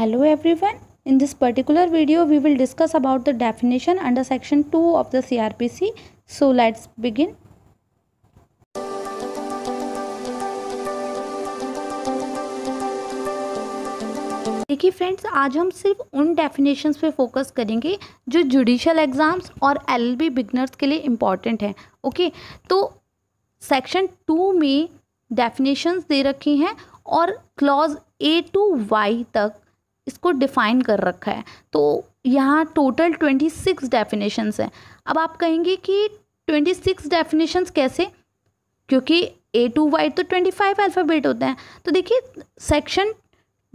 hello everyone in this particular video we will discuss about the definition under section 2 of the crpc so let's begin देखिए friends आज हम सिर्फ उन definitions पे focus करेंगे जो जुडिशल एग्ज़ाम्स और एलएलबी बिगनर्स के लिए इम्पॉर्टेंट हैं ओके तो सेक्शन टू में डेफिनेशंस दे रखी हैं और क्लॉज ए टू वाई तक इसको डिफ़ाइन कर रखा है तो यहाँ टोटल ट्वेंटी सिक्स डेफिनेशंस हैं अब आप कहेंगे कि ट्वेंटी सिक्स डेफिनेशंस कैसे क्योंकि ए टू वाई तो ट्वेंटी फाइव अल्फ़ाबेट होते हैं तो देखिए सेक्शन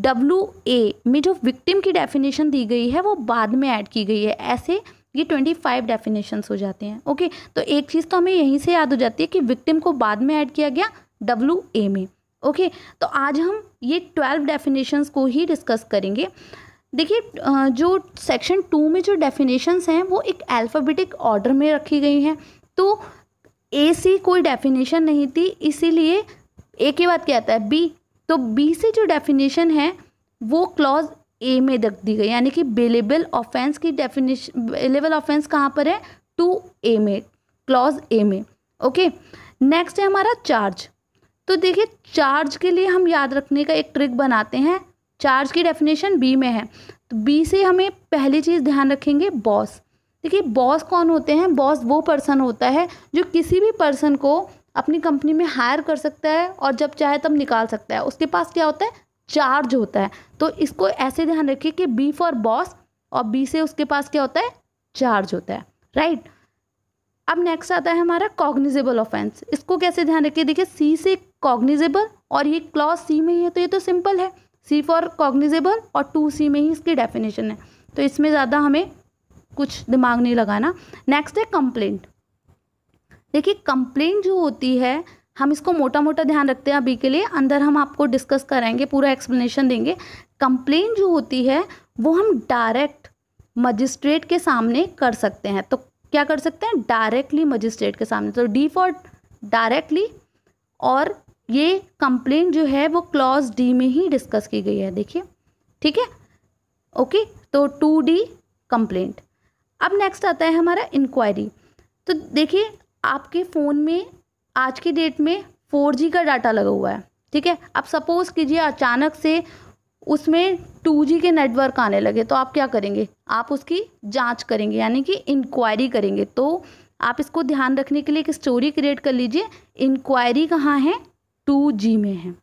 डब्ल्यू ए में जो विक्टिम की डेफिनेशन दी गई है वो बाद में ऐड की गई है ऐसे ये ट्वेंटी फाइव डेफिनेशंस हो जाते हैं ओके तो एक चीज़ तो हमें यहीं से याद हो जाती है कि विक्टिम को बाद में ऐड किया गया डब्ल्यू ए में ओके तो आज हम ये ट्वेल्व डेफिनेशंस को ही डिस्कस करेंगे देखिए जो सेक्शन टू में जो डेफिनेशंस हैं वो एक अल्फ़ाबेटिक ऑर्डर में रखी गई हैं तो ए सी कोई डेफिनेशन नहीं थी इसीलिए ए के बाद क्या आता है बी तो बी से जो डेफिनेशन है वो क्लॉज ए में रख दी गई यानी कि बेलेबल ऑफेंस की डेफिनेशन बेलेबल ऑफेंस कहाँ पर है टू ए में क्लॉज ए में ओके नेक्स्ट है हमारा चार्ज तो देखिए चार्ज के लिए हम याद रखने का एक ट्रिक बनाते हैं चार्ज की डेफिनेशन बी में है तो बी से हमें पहली चीज़ ध्यान रखेंगे बॉस देखिए बॉस कौन होते हैं बॉस वो पर्सन होता है जो किसी भी पर्सन को अपनी कंपनी में हायर कर सकता है और जब चाहे तब निकाल सकता है उसके पास क्या होता है चार्ज होता है तो इसको ऐसे ध्यान रखिए कि बी फॉर बॉस और बी से उसके पास क्या होता है चार्ज होता है राइट right? अब नेक्स्ट आता है हमारा कॉग्निजेबल ऑफेंस इसको कैसे ध्यान रखिए देखिए सी से कॉग्निजेबल और ये क्लॉज सी में ही है तो ये तो सिंपल है सी फॉर कॉग्निजेबल और टू सी में ही इसकी डेफिनेशन है तो इसमें ज़्यादा हमें कुछ दिमाग नहीं लगाना नेक्स्ट है कंप्लेंट देखिए कंप्लेंट जो होती है हम इसको मोटा मोटा ध्यान रखते हैं अभी के लिए अंदर हम आपको डिस्कस कराएंगे पूरा एक्सप्लेनेशन देंगे कंप्लेन जो होती है वो हम डायरेक्ट मजिस्ट्रेट के सामने कर सकते हैं तो क्या कर सकते हैं डायरेक्टली मजिस्ट्रेट के सामने तो डी फॉर डायरेक्टली और ये कंप्लेन जो है वो क्लॉज डी में ही डिस्कस की गई है देखिए ठीक है ओके तो टू डी कंप्लेंट अब नेक्स्ट आता है हमारा इंक्वायरी तो देखिए आपके फ़ोन में आज की डेट में फोर जी का डाटा लगा हुआ है ठीक है अब सपोज़ कीजिए अचानक से उसमें टू जी के नेटवर्क आने लगे तो आप क्या करेंगे आप उसकी जांच करेंगे यानी कि इंक्वायरी करेंगे तो आप इसको ध्यान रखने के लिए एक स्टोरी क्रिएट कर लीजिए इंक्वायरी कहाँ है टू जी में है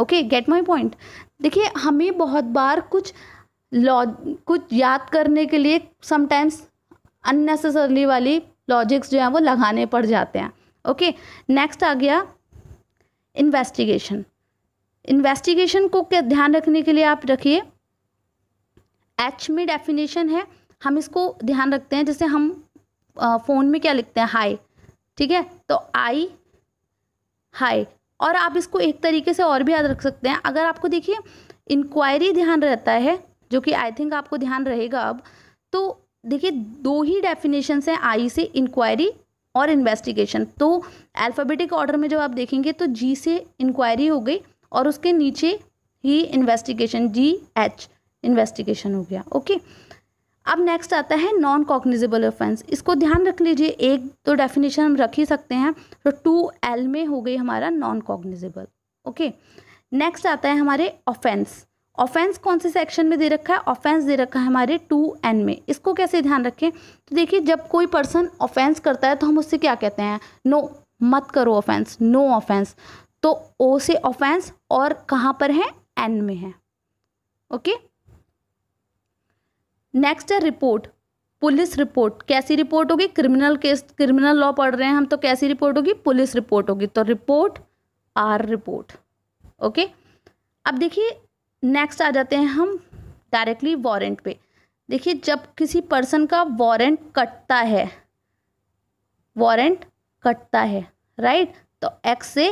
ओके गेट माई पॉइंट देखिए हमें बहुत बार कुछ लॉ कुछ याद करने के लिए समटाइम्स अननेसेसरली वाली लॉजिक्स जो हैं वो लगाने पड़ जाते हैं ओके नेक्स्ट आ गया इन्वेस्टिगेशन इन्वेस्टिगेशन को क्या ध्यान रखने के लिए आप रखिए एच में डेफिनेशन है हम इसको ध्यान रखते हैं जैसे हम फ़ोन में क्या लिखते हैं हाई ठीक है तो आई हाई और आप इसको एक तरीके से और भी याद रख सकते हैं अगर आपको देखिए इंक्वायरी ध्यान रहता है जो कि आई थिंक आपको ध्यान रहेगा अब तो देखिए दो ही डेफिनेशन हैं आई से इंक्वायरी और इन्वेस्टिगेशन तो अल्फ़ाबेटिक ऑर्डर में जब आप देखेंगे तो जी से इंक्वायरी हो गई और उसके नीचे ही इन्वेस्टिगेशन जी एच इन्वेस्टिगेशन हो गया ओके अब नेक्स्ट आता है नॉन कॉग्निजेबल ऑफेंस इसको ध्यान रख लीजिए एक तो डेफिनेशन हम रख ही सकते हैं तो टू एल में हो गई हमारा नॉन कॉग्निजेबल ओके नेक्स्ट आता है हमारे ऑफेंस ऑफेंस कौन से सेक्शन में दे रखा है ऑफेंस दे रखा है हमारे टू एन में इसको कैसे ध्यान रखें तो देखिए जब कोई पर्सन ऑफेंस करता है तो हम उससे क्या कहते हैं नो no, मत करो ऑफेंस नो ऑफेंस तो ओ से ऑफेंस और कहाँ पर है एन में है ओके okay? नेक्स्ट है रिपोर्ट पुलिस रिपोर्ट कैसी रिपोर्ट होगी क्रिमिनल केस क्रिमिनल लॉ पढ़ रहे हैं हम तो कैसी रिपोर्ट होगी पुलिस रिपोर्ट होगी तो रिपोर्ट आर रिपोर्ट ओके अब देखिए नेक्स्ट आ जाते हैं हम डायरेक्टली वारंट पे देखिए जब किसी पर्सन का वारंट कटता है वारंट कटता है राइट तो एक्स से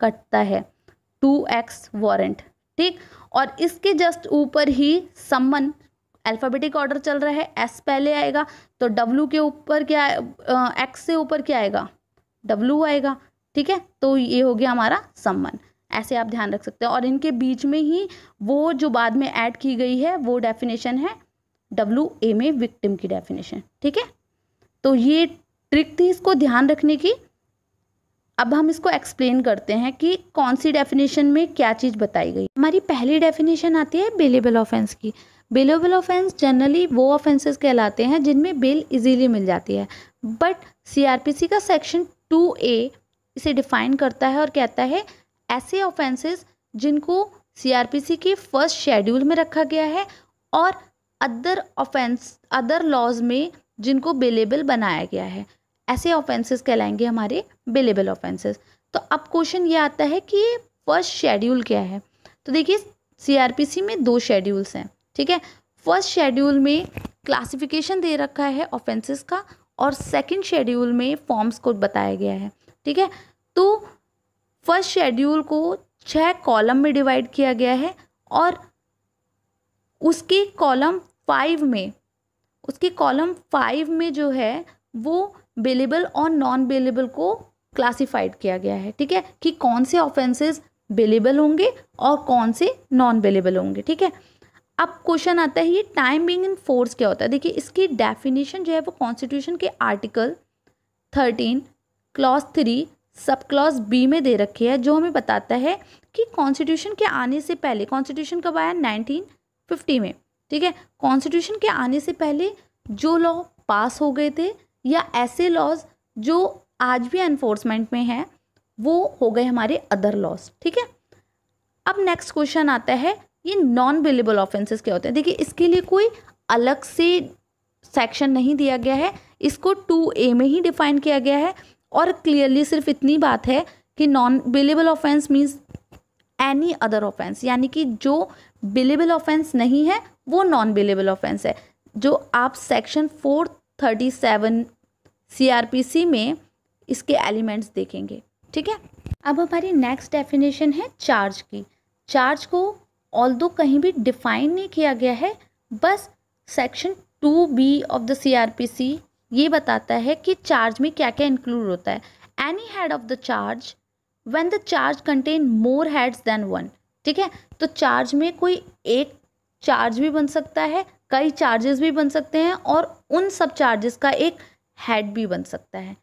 कटता है टू एक्स वारंट ठीक और इसके जस्ट ऊपर ही समन अल्फ़ाबेटिक ऑर्डर चल रहा है एस पहले आएगा तो डब्ल्यू के ऊपर क्या एक्स से ऊपर क्या आएगा डब्लू आएगा ठीक है तो ये हो गया हमारा सम्मन ऐसे आप ध्यान रख सकते हैं और इनके बीच में ही वो जो बाद में ऐड की गई है वो डेफिनेशन है डब्ल्यू ए में विक्टिम की डेफिनेशन ठीक है तो ये ट्रिक थी इसको ध्यान रखने की अब हम इसको एक्सप्लेन करते हैं कि कौन सी डेफिनेशन में क्या चीज़ बताई गई हमारी पहली डेफिनेशन आती है बेलेबल ऑफेंस की बेलोबल ऑफेंस जनरली वो ऑफेंसेस कहलाते हैं जिनमें बेल इजीली मिल जाती है बट सीआरपीसी का सेक्शन टू ए इसे डिफाइन करता है और कहता है ऐसे ऑफेंसेस जिनको सीआरपीसी के फर्स्ट शेड्यूल में रखा गया है और अदर ऑफेंस अदर लॉज में जिनको बेलेबल बनाया गया है ऐसे ऑफेंसेस कहलाएंगे हमारे बेलेबल ऑफेंसेस तो अब क्वेश्चन ये आता है कि फर्स्ट शेड्यूल क्या है तो देखिए सीआरपीसी में दो शेड्यूल्स हैं ठीक है फर्स्ट शेड्यूल में क्लासिफिकेशन दे रखा है ऑफेंसेस का और सेकंड शेड्यूल में फॉर्म्स को बताया गया है ठीक है तो फर्स्ट शेड्यूल को छः कॉलम में डिवाइड किया गया है और उसके कॉलम फाइव में उसके कॉलम फाइव में जो है वो बेलेबल और नॉन बेलेबल को क्लासिफाइड किया गया है ठीक है कि कौन से ऑफेंसेस बेलेबल होंगे और कौन से नॉन बेलेबल होंगे ठीक है अब क्वेश्चन आता है ये टाइम बिंग इन फोर्स क्या होता है देखिए इसकी डेफिनेशन जो है वो कॉन्स्टिट्यूशन के article thirteen clause three sub clause B में दे रखे है जो हमें बताता है कि कॉन्स्टिट्यूशन के आने से पहले कॉन्स्टिट्यूशन कब आया नाइनटीन फिफ्टी में ठीक है कॉन्स्टिट्यूशन के आने से पहले जो लॉ पास हो गए थे या ऐसे लॉज जो आज भी एनफोर्समेंट में हैं वो हो गए हमारे अदर लॉज ठीक है अब नेक्स्ट क्वेश्चन आता है ये नॉन बिलेबल ऑफेंसेस क्या होते हैं देखिए इसके लिए कोई अलग से सेक्शन नहीं दिया गया है इसको टू ए में ही डिफाइन किया गया है और क्लियरली सिर्फ इतनी बात है कि non bailable offence means any other offence यानी कि जो बिलेबल ऑफेंस नहीं है वो नॉन बिलेबल ऑफेंस है जो आप section four thirty seven C R P C में इसके एलिमेंट्स देखेंगे ठीक है अब हमारी नेक्स्ट डेफिनेशन है चार्ज की चार्ज को ऑल कहीं भी डिफाइन नहीं किया गया है बस section two B of the C R P C ये बताता है कि चार्ज में क्या क्या इंक्लूड होता है any head of the charge when the charge contain more heads than one ठीक है तो चार्ज में कोई एक चार्ज भी बन सकता है कई चार्जेस भी बन सकते हैं और उन सब चार्जेस का एक हेड भी बन सकता है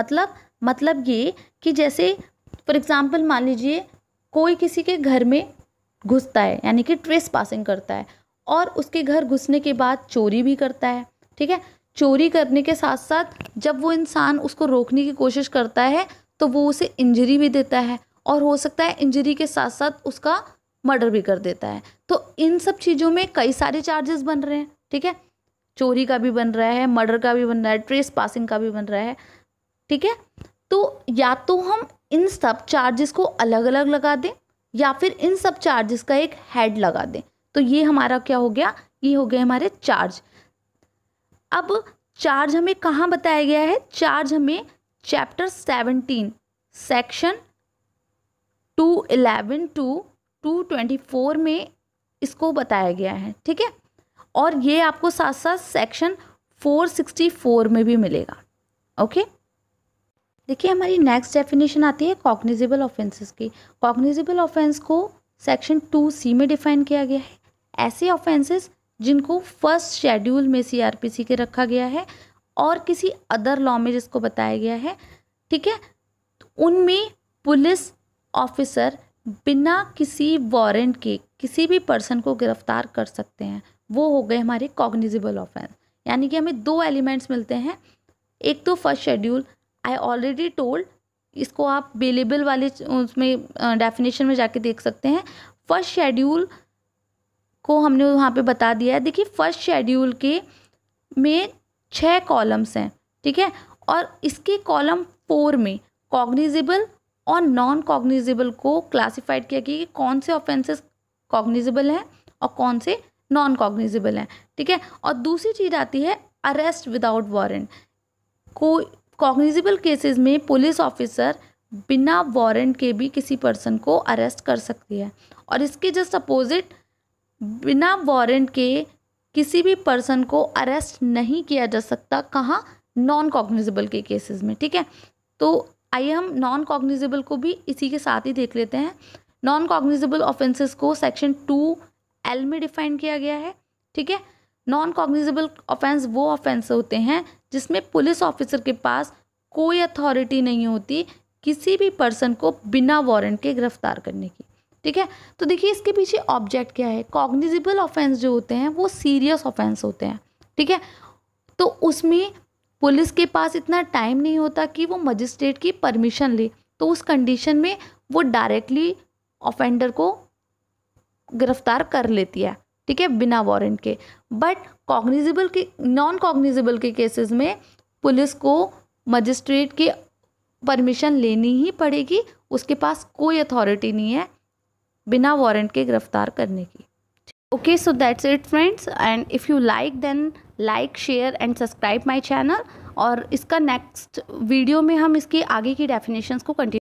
मतलब मतलब ये कि जैसे फॉर एग्ज़ाम्पल मान लीजिए कोई किसी के घर में घुसता है यानी कि ट्रेस पासिंग करता है और उसके घर घुसने के बाद चोरी भी करता है ठीक है चोरी करने के साथ साथ जब वो इंसान उसको रोकने की कोशिश करता है तो वो उसे इंजरी भी देता है और हो सकता है इंजरी के साथ साथ उसका मर्डर भी कर देता है तो इन सब चीज़ों में कई सारे चार्जेस बन रहे हैं ठीक है चोरी का भी बन रहा है मर्डर का भी बन रहा है ट्रेस पासिंग का भी बन रहा है ठीक है तो या तो हम इन सब चार्जेस को अलग अलग लगा दें या फिर इन सब चार्जेस का एक हेड लगा दें तो ये हमारा क्या हो गया ये हो गए हमारे चार्ज अब चार्ज हमें कहाँ बताया गया है चार्ज हमें chapter seventeen section two eleven to two twenty four में इसको बताया गया है ठीक है और ये आपको साथ साथ सेक्शन फोर सिक्सटी फोर में भी मिलेगा ओके okay? देखिए हमारी नेक्स्ट डेफिनेशन आती है कॉग्निजेबल ऑफेंसेस की कॉग्निजेबल ऑफेंस को सेक्शन टू सी में डिफाइन किया गया है ऐसे ऑफेंसेस जिनको फर्स्ट शेड्यूल में सीआरपीसी के रखा गया है और किसी अदर लॉ में जिसको बताया गया है ठीक है तो उनमें पुलिस ऑफिसर बिना किसी वारंट के किसी भी पर्सन को गिरफ्तार कर सकते हैं वो हो गए हमारे कॉग्निजिबल ऑफेंस यानी कि हमें दो एलिमेंट्स मिलते हैं एक तो first schedule I already told इसको आप बेलेबल वाले उसमें डेफिनेशन में जाके देख सकते हैं फर्स्ट शेड्यूल को हमने वहाँ पे बता दिया है देखिए फर्स्ट शेड्यूल के में छः कॉलम्स हैं ठीक है और इसके कॉलम फोर में कॉग्निजेबल और नॉन कॉग्निजेबल को क्लासिफाइड किया गया कि कौन से ऑफेंसेस कॉग्निजेबल हैं और कौन से नॉन कॉग्निजेबल हैं ठीक है और दूसरी चीज़ आती है अरेस्ट विदाउट वारंट को कॉग्निजिबल केसेस में पुलिस ऑफिसर बिना वारंट के भी किसी पर्सन को अरेस्ट कर सकती है और इसके जस्ट अपोजिट बिना वारंट के किसी भी पर्सन को अरेस्ट नहीं किया जा सकता कहाँ नॉन कॉग्निजिबल के केसेस में ठीक है तो आइए हम नॉन कॉग्निजिबल को भी इसी के साथ ही देख लेते हैं नॉन कॉग्निजिबल ऑफेंसेस को सेक्शन टू एल में डिफाइन किया गया है ठीक है नॉन कॉग्निजिबल ऑफेंस वो ऑफेंस होते हैं जिसमें पुलिस ऑफिसर के पास कोई अथॉरिटी नहीं होती किसी भी पर्सन को बिना वारंट के गिरफ्तार करने की ठीक है तो देखिए इसके पीछे ऑब्जेक्ट क्या है कॉग्निजिबल ऑफेंस जो होते हैं वो सीरियस ऑफेंस होते हैं ठीक है तो उसमें पुलिस के पास इतना टाइम नहीं होता कि वो मजिस्ट्रेट की परमिशन ले तो उस कंडीशन में वो डायरेक्टली ऑफेंडर को गिरफ्तार कर लेती है ठीक है बिना वारंट के बट कॉग्निजिबल के नॉन कॉग्निजिबल के केसेस में पुलिस को मजिस्ट्रेट की परमिशन लेनी ही पड़ेगी उसके पास कोई अथॉरिटी नहीं है बिना वारंट के गिरफ्तार करने की okay so that's it friends and if you like then like share and subscribe my channel और इसका नेक्स्ट वीडियो में हम इसकी आगे की डेफिनेशंस को कंटिन्यू